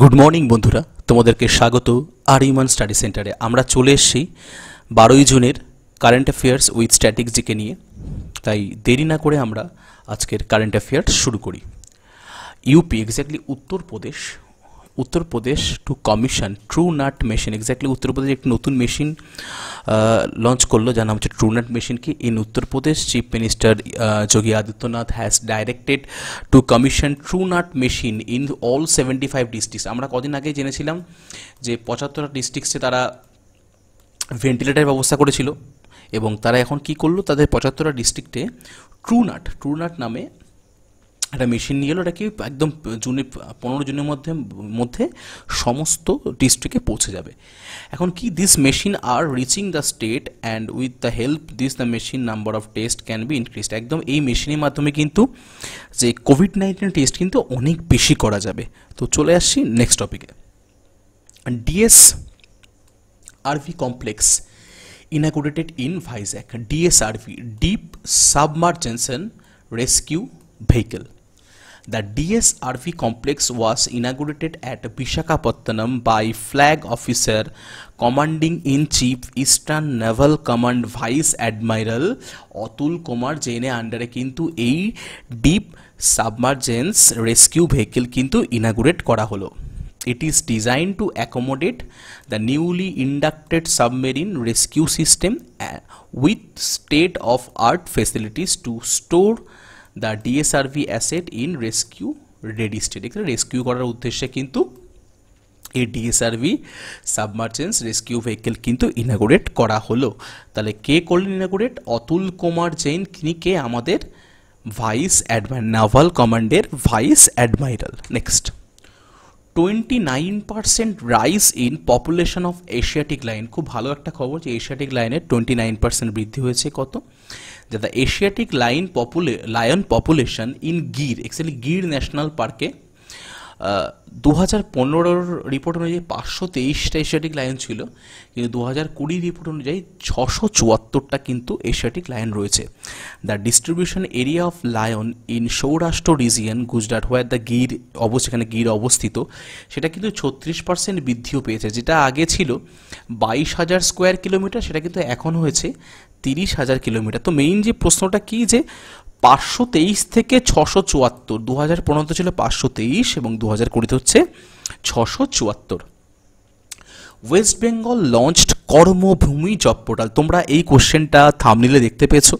Good morning বন্ধুরা তোমাদেরকে স্বাগত আর ইউম্যান স্টাডি সেন্টারে আমরা চলে এসেছি বারোই জুনের কারেন্ট অ্যাফেয়ার্স উইথ স্ট্যাটিক নিয়ে তাই দেরি না করে আমরা আজকের কারেন্ট অ্যাফেয়ার্স শুরু করি UP exactly Uttar Pradesh Uttar Pradesh to commission Truenat machine exactly Uttar Pradesh একটি নতুন মেশিন লঞ্চ করলো যার নাম হচ্ছে ট্রু নাট মেশিনকে in Uttar Pradesh chief minister Yogi Adityanath has directed to commission Truenat machine in all seventy five districts আমরা কদিন আগে জেনেছিলাম যে পঁচাত্তরটা ডিস্ট্রিক্টসে তারা ভেন্টিলেটার ব্যবস্থা করেছিল এবং তারা এখন কি করলো তাদের পঁচাত্তরটা ডিস্ট্রিক্টে ট্রু নাট ট্রু নাট নামে একটা মেশিন নিয়ে এলো কি একদম জুনে পনেরো জুনের মধ্যে মধ্যে সমস্ত ডিস্ট্রিক্টে পৌঁছে যাবে এখন কি this machine are reaching the state and with the help this the machine number of test can be increased একদম এই মেশিনের মাধ্যমে কিন্তু যে কোভিড নাইন্টিন টেস্ট কিন্তু অনেক বেশি করা যাবে তো চলে আসছি নেক্সট টপিকে DS RV complex inaugurated in Vizag DSRV deep Submergence rescue vehicle The DSRV complex was inaugurated at Vishakapatnam by Flag Officer Commanding in Chief Eastern Naval Command Vice Admiral Atul Kumar Jane under কিন্তু এই deep submergence rescue vehicle কিন্তু inaugurate করা হলো It is designed to accommodate the newly inducted submarine rescue system with state-of-art facilities to store the DSRV asset in rescue ready state এখানে rescue করার উদ্দেশ্যে কিন্তু এই ডিএসআরভি সাবমার্জেন্স রেস্কিউ ভেহিকেল কিন্তু ইনাগোরেট করা হলো তাহলে কে করলেন ইনাগোরেট অতুল কুমার জৈন তিনি কে আমাদের ভাইস অ্যাডমাই নাভাল কমান্ডের vice admiral next twenty nine percent rise in population of Asiatic lion খুব ভালো একটা খবর যে এশিয়াটিক লাইনের টোয়েন্টি নাইন পার্সেন্ট বৃদ্ধি হয়েছে কত that দ্য এশিয়াটিক লাইন পপুলে lion population in Gir actually Gir national পার্কে দু হাজার পনেরোর রিপোর্ট অনুযায়ী পাঁচশো তেইশটা এশিয়াটিক লায়ন ছিল কিন্তু দু হাজার কুড়ি রিপোর্ট অনুযায়ী ছশো চুয়াত্তরটা কিন্তু এশিয়াটিক লায়ন রয়েছে the distribution area of lion in Saurashtra region Gujarat where the Gir অবস্থিত এখানে গির অবস্থিত সেটা কিন্তু ছত্রিশ পার্সেন্ট বৃদ্ধিও পেয়েছে যেটা আগে ছিল বাইশ হাজার স্কোয়ার কিলোমিটার সেটা কিন্তু এখন হয়েছে তিরিশ হাজার কিলোমিটার তো মেইন যে প্রশ্নটা কি যে পাঁচশো তেইশ থেকে ছশো চুয়াত্তর দু হাজার পনেরোতে ছিল পাঁচশো তেইশ এবং দু হাজার কুড়িতে হচ্ছে ছশো চুয়াত্তর West Bengal launched Karmabhumi job portal তোমরা এই কোশ্চেনটা থামনিলে দেখতে পেয়েছো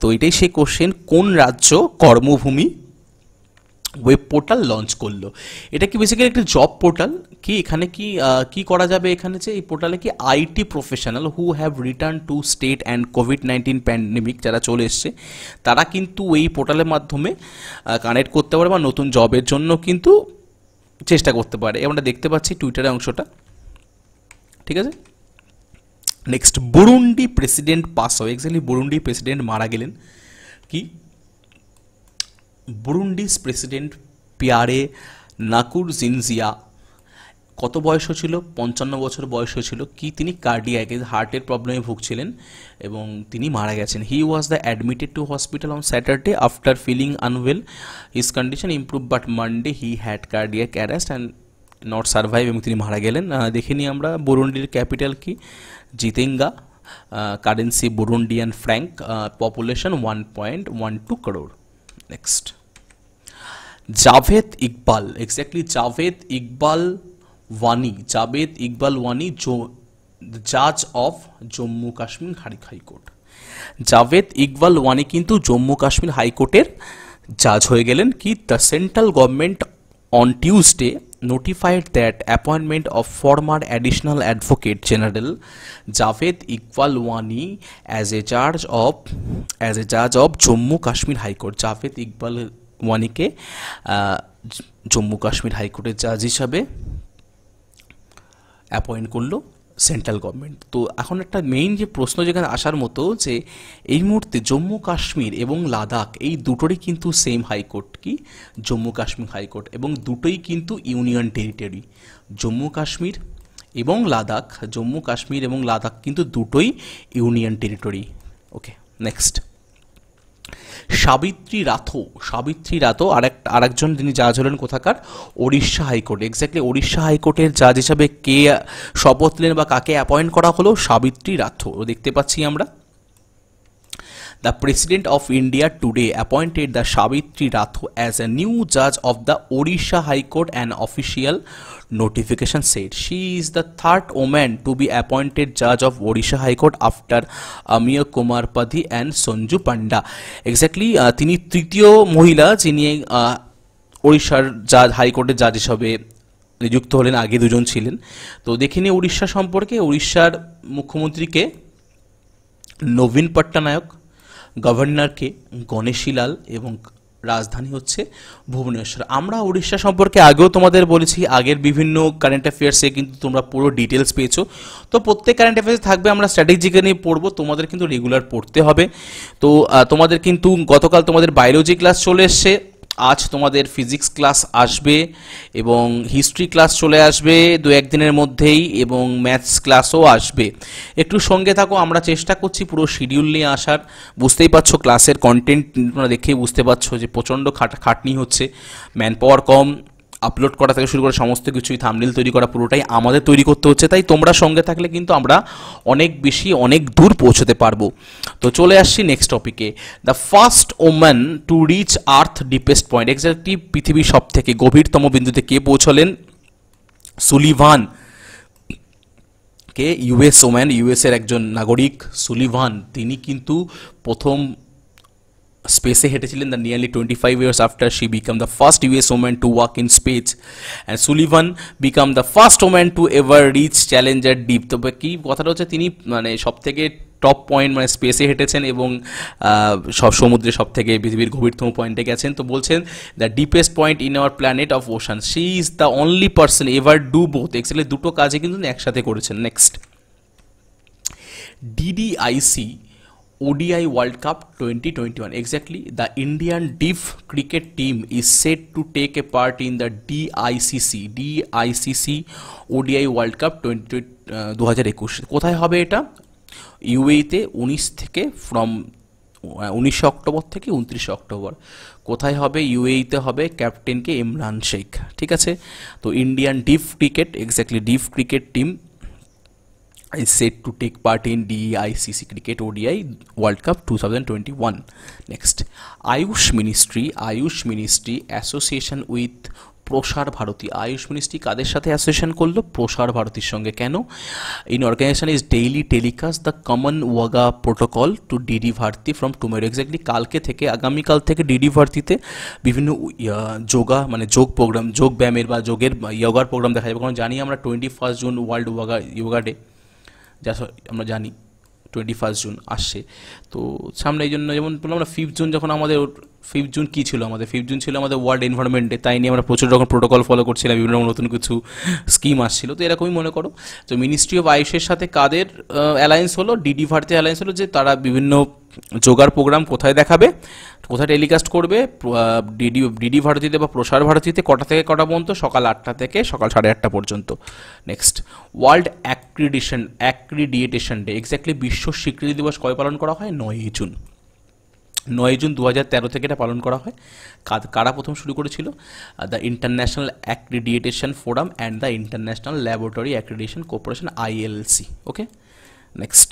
তো এটাই সেই কোশ্চেন কোন রাজ্য কর্মভূমি ওয়েব পোর্টাল লঞ্চ করলো এটা কি বেসিক্যালি একটা জব পোর্টাল কি এখানে কি কি করা যাবে এখানে যে এই পোর্টালে কি IT professional who have return to state and COVID nineteen pandemic যারা চলে এসছে তারা কিন্তু এই পোর্টালের মাধ্যমে কানেক্ট করতে পারে বা নতুন জবের জন্য কিন্তু চেষ্টা করতে পারে আমরা দেখতে পাচ্ছি টুইটারের অংশটা ঠিক আছে নেক্সট বুরুন্ডি প্রেসিডেন্ট পাস হয় এক্স্যাক্টলি বুরুন্ডি প্রেসিডেন্ট মারা গেলেন কি বুরুন্ডিস প্রেসিডেন্ট পিয়ারে নাকুর জিনজিয়া কত বয়স হয়েছিল পঞ্চান্ন বছর বয়স হয়েছিল কি তিনি কার্ডিয়াকে হার্টের প্রবলেমে ভুগছিলেন এবং তিনি মারা গেছেন he was the admitted to hospital on Saturday after feeling unwell his condition improve but Monday he had cardiac arrest and not survive এবং তিনি মারা গেলেন দেখে নিই আমরা বরুন্ডির ক্যাপিটাল কি জিতেঙ্গা currency বরুন্ডিয়ান Frank population one point one two করোড় next Javed Iqbal exactly Javed Iqbal ওয়ানি Jabed Iqbal ওয়ানি জাজ of Jammu Kashmir হারিক high court Javed Iqbal ওয়ানি কিন্তু জম্মু কাশ্মীর হাইকোর্টের জাজ হয়ে গেলেন কি the central government on Tuesday notified that appointment of former additional advocate general Javed Iqbal ওয়ানি as a জাজ অফ অ্যাজ এ জাজ অফ জম্মু কাশ্মীর হাইকোর্ট জাভেদ ইকবাল ওয়ানিকে জম্মু কাশ্মীর হাইকোর্টের জাজ হিসাবে অ্যাপয়েন্ট করলো সেন্ট্রাল গভর্নমেন্ট তো এখন একটা মেইন যে প্রশ্ন যেখানে আসার মতো যে এই মুহূর্তে জম্মু কাশ্মীর এবং লাদাখ এই দুটোরই কিন্তু সেম হাইকোর্ট কি জম্মু কাশ্মীর হাইকোর্ট এবং দুটোই কিন্তু ইউনিয়ন টেরিটরি জম্মু কাশ্মীর এবং লাদাখ জম্মু কাশ্মীর এবং লাদাখ কিন্তু দুটোই union territory okay next Savitri Ratho Savitri Ratho আরেক আরেকজন তিনি জাজ হলেন কোথাকার ওড়িশা হাইকোর্ট এক্স্যাক্টলি ওড়িশা হাইকোর্টের জাজ হিসাবে কে শপথ নিলেন বা কাকে অ্যাপয়েন্ট করা হলো সাবিত্রী রাথো দেখতে পাচ্ছি আমরা The President of India today appointed the Savitri Rathu as a new judge of the Odisha High Court, an official notification said. She is the third woman to be appointed judge of Odisha High Court after Amir Kumar Padhi and Sonju Panda. Exactly, তিনি তৃতীয় মহিলা যিনি ওড়িশার জাজ হাইকোর্টের জাজ হিসাবে নিযুক্ত হলেন আগে দুজন ছিলেন তো দেখে নিই উড়িষ্যা সম্পর্কে উড়িষ্যার মুখ্যমন্ত্রীকে নবীন পট্টনায়ক গভর্নরকে গণেশীলাল এবং রাজধানী হচ্ছে ভুবনেশ্বর আমরা উড়িষ্যা সম্পর্কে আগেও তোমাদের বলেছি আগের বিভিন্ন কারেন্ট অ্যাফেয়ার্সে কিন্তু তোমরা পুরো ডিটেলস পেয়েছো তো প্রত্যেক কারেন্ট অ্যাফেয়ার্স থাকবে আমরা স্ট্র্যাটেজিকে নিয়ে পড়বো তোমাদের কিন্তু রেগুলার পড়তে হবে তো তোমাদের কিন্তু গতকাল তোমাদের বায়োলজি ক্লাস চলে এসছে আজ তোমাদের ফিজিক্স ক্লাস আসবে এবং হিস্ট্রি ক্লাস চলে আসবে দু একদিনের মধ্যেই এবং ম্যাথস ক্লাসও আসবে একটু সঙ্গে থাকো আমরা চেষ্টা করছি পুরো শিডিউল নিয়ে আসার বুঝতেই পারছো ক্লাসের কন্টেন্ট তোমরা দেখেই বুঝতে পারছো যে প্রচণ্ড খাট খাটনি হচ্ছে ম্যান পাওয়ার কম আপলোড করা থেকে শুরু করে সমস্ত কিছুই থামনিল তৈরি করা পুরোটাই আমাদের তৈরি করতে হচ্ছে তাই তোমরা সঙ্গে থাকলে কিন্তু আমরা অনেক বেশি অনেক দূর পৌঁছতে পারবো তো চলে আসছি নেক্সট টপিকে the first woman to reach earth deepest point exactly পৃথিবীর সব থেকে গভীরতম বিন্দুতে কে পৌঁছলেন সুলিভান কে ইউএস ওম্যান ইউএসের একজন নাগরিক সুলিভান তিনি কিন্তু প্রথম স্পেসে হেঁটেছিলেন the nearly twenty five years after she become the first US woman to walk in space and Sullivan become the first woman to ever reach Challenger Deep তবে কী কথাটা হচ্ছে তিনি মানে সবথেকে টপ পয়েন্ট মানে স্পেসে হেঁটেছেন এবং সব সমুদ্রে সব থেকে পৃথিবীর গভীরতম পয়েন্টে গেছেন তো বলছেন the deepest point in our planet of ocean she is the only person ever do both এক্সেলের দুটো কাজে কিন্তু একসাথে করেছেন নেক্সট ডিডিআইসি ODI World Cup 2021. Exactly, the Indian Div cricket team is said to take a part in the DICC, DICC ODI World Cup 2021. Uh, কোথায় হবে এটা ইউএইতে e উনিশ থেকে ফ্রম উনিশে অক্টোবর থেকে উনত্রিশে অক্টোবর কোথায় হবে ইউএইতে e হবে ক্যাপ্টেনকে ইমরান শেখ ঠিক আছে তো Indian deaf cricket exactly deaf cricket team is said to take part in DICC e Cricket ODI World Cup 2021. Next, Ayush Ministry, Ayush Ministry association with প্রসার ভারতী আয়ুষ মিনিস্ট্রি কাদের সাথে অ্যাসোসিয়েশন করলো প্রসার ভারতীর সঙ্গে কেন ইন organisation is daily telecast the common yoga protocol to DD Bharati from tomorrow exactly কালকে থেকে আগামীকাল থেকে ডিডি ভারতীতে বিভিন্ন যোগা মানে যোগ প্রোগ্রাম যোগ ব্যায়ামের বা যোগের ইয়োগার প্রোগ্রাম দেখা যাবে কারণ জানি আমরা টোয়েন্টি ফার্স্ট জুন ওয়ার্ল্ড ওয়াগা ইয়োগা ডে যা আমরা জানি টোয়েন্টি ফার্স্ট জুন আসছে তো সামনে এই জন্য যেমন বললাম আমরা ফিফথ জুন যখন আমাদের ফিফথ জুন কী ছিল আমাদের ফিফথ জুন ছিল আমাদের ওয়ার্ল্ড এনভারনমেন্টে ডে তাই নিয়ে আমরা প্রচুর রকম প্রোটোকল ফলো করছিলাম বিভিন্ন রকম নতুন কিছু স্কিম আসছিল তো এরকমই মনে করো তো মিনিস্ট্রি অফ আয়ুষের সাথে কাদের অ্যালায়েন্স হলো ডিডি ভারতী অ্যালায়েন্স হলো যে তারা বিভিন্ন যোগার প্রোগ্রাম কোথায় দেখাবে কোথায় টেলিকাস্ট করবে ডিডি ডিডি ভারতীতে বা প্রসার ভারতীতে কটা থেকে কটা পর্যন্ত সকাল আটটা থেকে সকাল সাড়ে আটটা পর্যন্ত next world accreditation accreditation day exactly বিশ্ব স্বীকৃতি দিবস কয় পালন করা হয় নয়ই জুন নয় জুন দু থেকে এটা পালন করা হয় কারা প্রথম শুরু করেছিল the international accreditation forum and the international laboratory accreditation corporation ILC okay next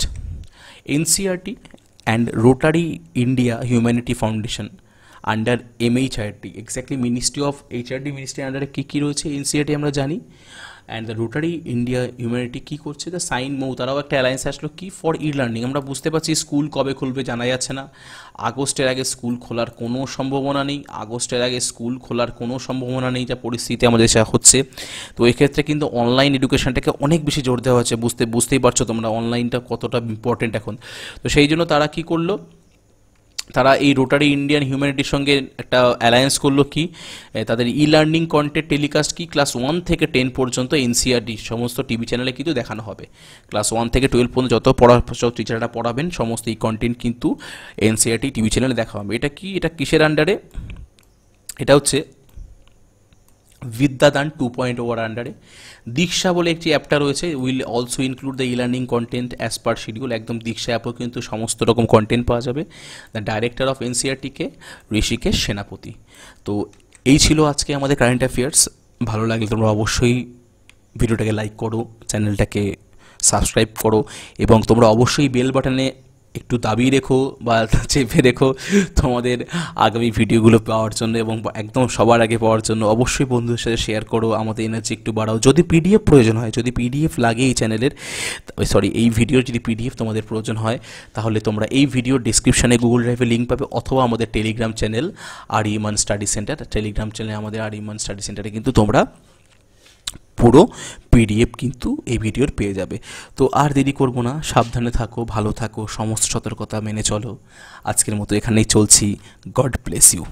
NCRT and Rotary India humanity foundation under MHRT exactly ministry of HRT ministry আন্ডারে কী কী রয়েছে এনসিআরটি e আমরা জানি and the Rotary India humanity কী করছে the sign মৌ তারাও একটা অ্যালায়েন্স আসলো কি ফর ই লার্নিং আমরা বুঝতে পারছি স্কুল কবে খুলবে জানা যাচ্ছে না আগস্টের আগে স্কুল খোলার কোনো সম্ভাবনা নেই আগস্টের আগে স্কুল খোলার কোনো সম্ভাবনা নেই যা পরিস্থিতি আমাদের দেশে হচ্ছে তো এক্ষেত্রে কিন্তু অনলাইন এডুকেশনটাকে অনেক বেশি জোর দেওয়া হচ্ছে বুঝতে বুঝতেই পারছো তোমরা অনলাইনটা কতটা ইম্পর্টেন্ট এখন তো সেই জন্য তারা কি করলো তারা এই রোটারি ইন্ডিয়ান হিউম্যানিটির সঙ্গে একটা অ্যালায়েন্স করলো কি তাদের ই লার্নিং কন্টেন্ট টেলিকাস্ট কি ক্লাস ওয়ান থেকে টেন পর্যন্ত এনসিআরটি e সমস্ত টিভি চ্যানেলে কিন্তু দেখানো হবে ক্লাস ওয়ান থেকে টুয়েলভ পর্যন্ত যত পড়া সব টিচাররা পড়াবেন সমস্ত এই কন্টেন্ট কিন্তু এনসিআরটি টিভি চ্যানেলে দেখা হবে এটা কি এটা কিসের আন্ডারে এটা হচ্ছে বিদ্যাদান টু পয়েন্ট ওর আন্ডারে দীক্ষা বলে একটি অ্যাপটা রয়েছে will also include the e learning content as per schedule একদম দীক্ষা অ্যাপও কিন্তু সমস্ত রকম কন্টেন্ট পাওয়া যাবে দ্য ডাইরেক্টর অফ এনসিআরটিকে ঋষিকেশ সেনাপতি তো এই ছিল আজকে আমাদের কারেন্ট অ্যাফেয়ার্স ভালো লাগলে তোমরা অবশ্যই ভিডিওটাকে লাইক করো চ্যানেলটাকে সাবস্ক্রাইব করো এবং তোমরা অবশ্যই বেল বাটনে একটু দাবিয়ে রেখো বা চেপে রেখো তোমাদের আগামী ভিডিওগুলো পাওয়ার জন্য এবং একদম সবার আগে পাওয়ার জন্য অবশ্যই বন্ধুদের সাথে শেয়ার করো আমাদের এনার্জি একটু বাড়াও যদি পিডিএফ প্রয়োজন হয় যদি পিডিএফ লাগে এই চ্যানেলের সরি এই ভিডিওর যদি পিডিএফ তোমাদের প্রয়োজন হয় তাহলে তোমরা এই ভিডিওর ডিসক্রিপশানে গুগল ড্রাইভে লিঙ্ক পাবে অথবা আমাদের টেলিগ্রাম চ্যানেল আর ইমান স্টাডি সেন্টার টেলিগ্রাম চ্যানেলে আমাদের আর ইমান স্টাডি সেন্টারে কিন্তু তোমরা পুরো পিডিএফ কিন্তু এই ভিডিওর পেয়ে যাবে তো আর দেরি করব না সাবধানে থাকো ভালো থাকো সমস্ত সতর্কতা মেনে চলো আজকের মতো এখানেই চলছি গড ব্লেস ইউ